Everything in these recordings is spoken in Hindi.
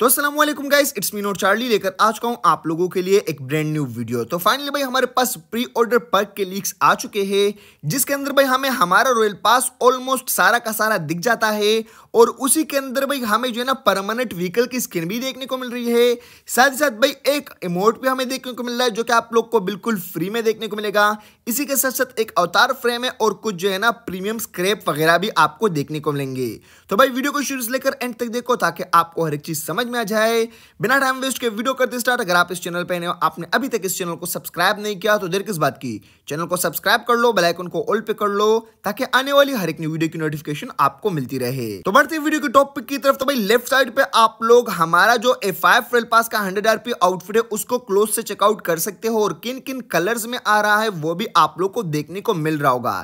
तो असलम guys it's me not Charlie लेकर आज का हूँ आप लोगों के लिए एक ब्रांड न्यू वीडियो तो फाइनली भाई हमारे पास प्री ऑर्डर पर्क के लीक्स आ चुके हैं जिसके अंदर भाई हमें हमारा रॉयल पास ऑलमोस्ट सारा का सारा दिख जाता है और उसी के अंदर भाई हमें जो है ना परमानेंट व्हीकल की स्किन भी देखने को मिल रही है साथ ही साथ भाई एक इमोट भी हमें देखने को मिल रहा है जो कि आप लोग को बिल्कुल फ्री में देखने को मिलेगा इसी के साथ साथ एक अवतार फ्रेम है और कुछ जो है ना प्रीमियम स्क्रेप वगैरह भी आपको देखने को मिलेंगे तो भाई वीडियो को शुरू से लेकर एंड तक देखो ताकि आपको हर एक चीज़ समझ समझ में आ जाए बिना टाइम वेस्ट के वीडियो करते स्टार्ट अगर आप इस चैनल पर आपने अभी तक इस चैनल को सब्सक्राइब नहीं किया तो देर किस बात की चैनल को सब्सक्राइब कर लो बेलाइकन को ऑल पे कर लो ताकि आने वाली हर एक न्यू वीडियो की नोटिफिकेशन आपको मिलती रहे तो बढ़ते वीडियो के टॉपिक की तरफ तो भाई लेफ्ट साइड पे आप लोग हमारा जो ए फाइव पास का हंड्रेड आरपी आउटफिट है उसको क्लोज से चेकआउट कर सकते हो और किन किन कलर्स में आ रहा है वो भी आप लोग को देखने को मिल रहा होगा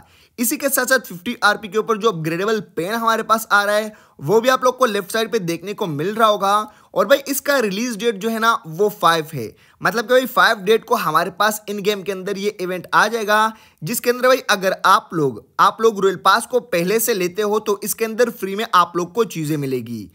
इसी के साथ साथ 50 आरपी के ऊपर जो अपग्रेडेबल पेन हमारे पास आ रहा है वो भी आप लोग को लेफ्ट साइड पे देखने को मिल रहा होगा और भाई इसका रिलीज डेट जो है ना वो फाइव है मतलब कि भाई फाइव डेट को हमारे पास इन गेम के अंदर ये इवेंट आ जाएगा जिसके अंदर भाई अगर आप लोग आप लोग रोयल पास को पहले से लेते हो तो इसके अंदर फ्री में आप लोग को चीज़ें मिलेगी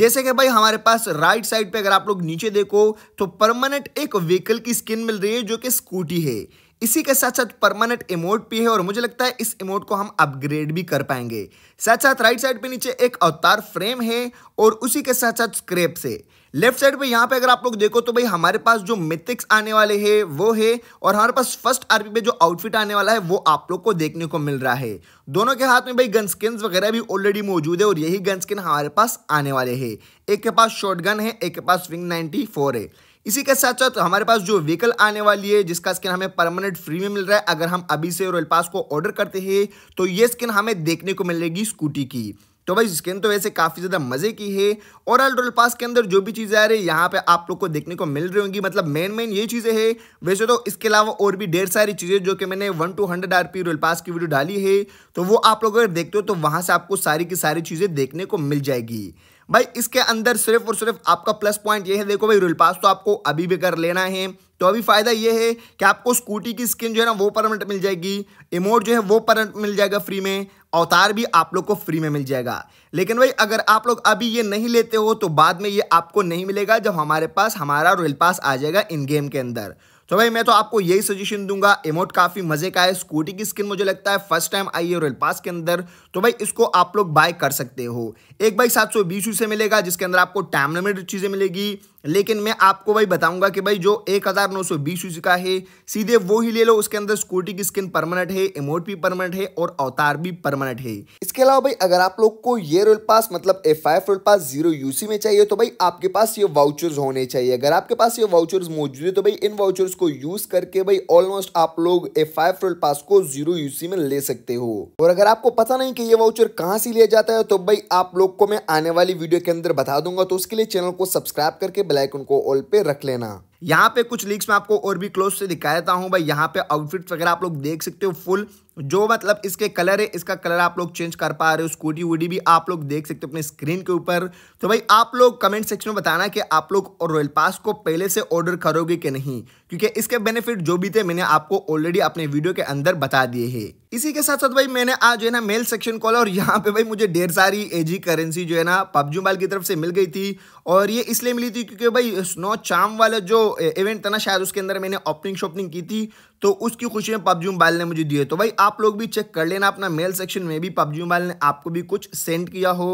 जैसे कि भाई हमारे पास राइट साइड पे अगर आप लोग नीचे देखो तो परमानेंट एक व्हीकल की स्किन मिल रही है जो कि स्कूटी है इसी के साथ साथ परमानेंट इमोट भी है और मुझे लगता है इस इमोट को हम अपग्रेड भी कर पाएंगे साथ साथ राइट साइड पे नीचे एक अवतार फ्रेम है और उसी के साथ साथ स्क्रेप से लेफ्ट साइड पे यहाँ पे अगर आप लोग देखो तो भाई हमारे पास जो मिथिक्स आने वाले हैं वो है और हमारे पास फर्स्ट आरपी पे जो आउटफिट आने वाला है वो आप लोग को देखने को मिल रहा है दोनों के हाथ में भाई गन स्किन वगैरह भी ऑलरेडी मौजूद है और यही गन स्किन हमारे पास आने वाले है एक के पास शॉर्ट गन है एक के पास विंग नाइनटी है इसी के साथ साथ हमारे पास जो व्हीकल आने वाली है जिसका स्किन हमें परमानेंट फ्री में मिल रहा है अगर हम अभी से रॉयल पास को ऑर्डर करते हैं तो ये स्किन हमें देखने को मिलेगी स्कूटी की तो भाई स्किन तो वैसे काफ़ी ज़्यादा मज़े की है और रॉयल पास के अंदर जो भी चीज़ें आ रही है यहाँ पे आप लोग को देखने को मिल रही होंगी मतलब मेन मेन ये चीज़ें हैं वैसे तो इसके अलावा और भी ढेर सारी चीज़ें जो कि मैंने one to hundred R P pass की वीडियो डाली है तो वो आप लोग अगर देखते हो तो वहां से आपको सारी की सारी चीज़ें देखने को मिल जाएगी भाई इसके अंदर सिर्फ और सिर्फ आपका प्लस पॉइंट ये है देखो भाई रूल पास तो आपको अभी भी कर लेना है तो अभी फ़ायदा ये है कि आपको स्कूटी की स्किन जो है ना वो परमानेंट मिल जाएगी इमोट जो है वो परमानेंट मिल जाएगा फ्री में अवतार भी आप लोग को फ्री में मिल जाएगा लेकिन भाई अगर आप लोग अभी ये नहीं लेते हो तो बाद में ये आपको नहीं मिलेगा जब हमारे पास हमारा रोयल पास आ जाएगा इन गेम के अंदर तो भाई मैं तो आपको यही सजेशन दूंगा इमोट काफ़ी मज़े का है स्कूटी की स्किन मुझे लगता है फर्स्ट टाइम आई है रॉयल पास के अंदर तो भाई इसको आप लोग बाय कर सकते हो एक बाई सात सौ बीस से मिलेगा जिसके अंदर आपको टाइम लिमिटेड चीज़ें मिलेगी लेकिन मैं आपको भाई बताऊंगा कि भाई जो एक हज़ार नौ सौ बीस यूसी का है सीधे वो ही ले लो उसके अंदर स्कूटी की स्किन परमानेंट है इमोट भी परमानेंट है और अवतार भी परमानेंट है इसके अलावा भाई अगर आप लोग को ये रोल पास मतलब A five royale pass zero UC में चाहिए तो भाई आपके पास ये वाउचर्स होने चाहिए अगर आपके पास ये वाउचर्स मौजूद है तो भाई इन वाउचर्स को यूज करके भाई ऑलमोस्ट आप लोग एफ फाइव रोल पास को जीरो यूसी में ले सकते हो और अगर आपको पता नहीं कि ये वाउचर कहाँ से लिया जाता है तो भाई आप लोग को मैं आने वाली वीडियो के अंदर बता दूंगा तो उसके लिए चैनल को सब्सक्राइब करके बेल आइकन को ऑल पे रख लेना यहाँ पे कुछ लीक्स में आपको और भी क्लोज से दिखा देता हूँ भाई यहाँ पे आउटफिट वगैरह आप लोग देख सकते हो फुल जो मतलब इसके कलर है इसका कलर आप लोग चेंज कर पा रहे हो स्कूटी वूडी भी आप लोग देख सकते हो अपने स्क्रीन के ऊपर तो भाई आप लोग कमेंट सेक्शन में बताना कि आप लोग रॉयल पास को पहले से ऑर्डर करोगे कि नहीं क्योंकि इसके बेनिफिट जो भी थे मैंने आपको ऑलरेडी अपने वीडियो के अंदर बता दिए है इसी के साथ साथ भाई मैंने आज जो है ना मेल सेक्शन खोला और यहाँ पे भाई मुझे ढेर सारी एजी करेंसी जो है ना पबजू मोबाइल की तरफ से मिल गई थी और ये इसलिए मिली थी क्योंकि भाई स्नो चाम वाला जो इवेंट था ना शायद उसके अंदर मैंने ओपनिंग शॉपनिंग की थी तो उसकी खुशी में पबजी मोबाइल ने मुझे दिए तो भाई आप लोग भी चेक कर लेना अपना मेल सेक्शन में भी पबजी मोबाइल ने आपको भी कुछ सेंड किया हो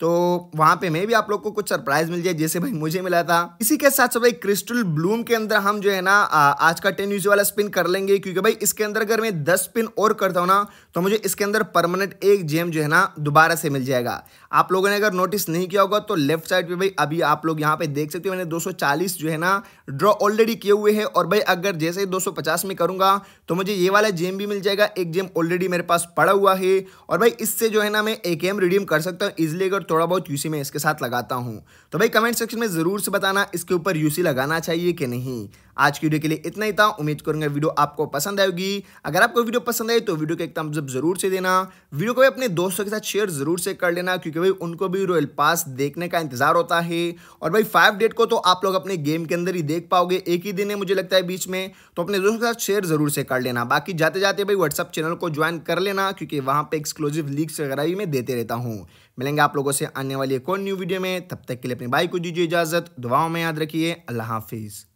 तो वहाँ पे मैं भी आप लोग को कुछ सरप्राइज मिल जाए जैसे भाई मुझे मिला था इसी के साथ साथ भाई क्रिस्टल ब्लूम के अंदर हम जो है ना आज का टेन यूज वाला स्पिन कर लेंगे क्योंकि भाई इसके अंदर अगर मैं दस स्पिन और करता हूँ ना तो मुझे इसके अंदर परमानेंट एक जेम जो है ना दोबारा से मिल जाएगा आप लोगों ने अगर नोटिस नहीं किया होगा तो लेफ्ट साइड पर भाई अभी भी आप लोग यहाँ पे देख सकते हो मैंने 240 जो है ना ड्रॉ ऑलरेडी किए हुए हैं और भाई अगर जैसे 250 में करूँगा तो मुझे ये वाला जेम भी मिल जाएगा एक जेम ऑलरेडी मेरे पास पड़ा हुआ है और भाई इससे जो है ना मैं एक एम रिडीम कर सकता हूँ इजिली अगर थोड़ा बहुत यू में इसके साथ लगाता हूँ तो भाई कमेंट सेक्शन में ज़रूर से बताना इसके ऊपर यू लगाना चाहिए कि नहीं आज की वीडियो के लिए इतना ही था उम्मीद करूंगा वीडियो आपको पसंद आएगी अगर आपको वीडियो पसंद आई तो वीडियो को एक तम्स जरूर से देना वीडियो को भी अपने दोस्तों के साथ शेयर जरूर से कर लेना क्योंकि भाई उनको भी रॉयल पास देखने का इंतजार होता है और भाई फाइव डेट को तो आप लोग अपने गेम के अंदर ही देख पाओगे एक ही दिन है मुझे लगता है बीच में तो अपने दोस्तों के साथ शेयर जरूर से कर लेना बाकी जाते जाते भाई व्हाट्सअप चैनल को ज्वाइन कर लेना क्योंकि वहाँ पर एक्सक्लूसिव लीक्स वगैरह भी मैं देते रहता हूँ मिलेंगे आप लोगों से आने वाली एक और न्यू वीडियो में तब तक के लिए अपने भाई को दीजिए इजाजत दुआओं में याद रखिए अल्लाह हाफिज़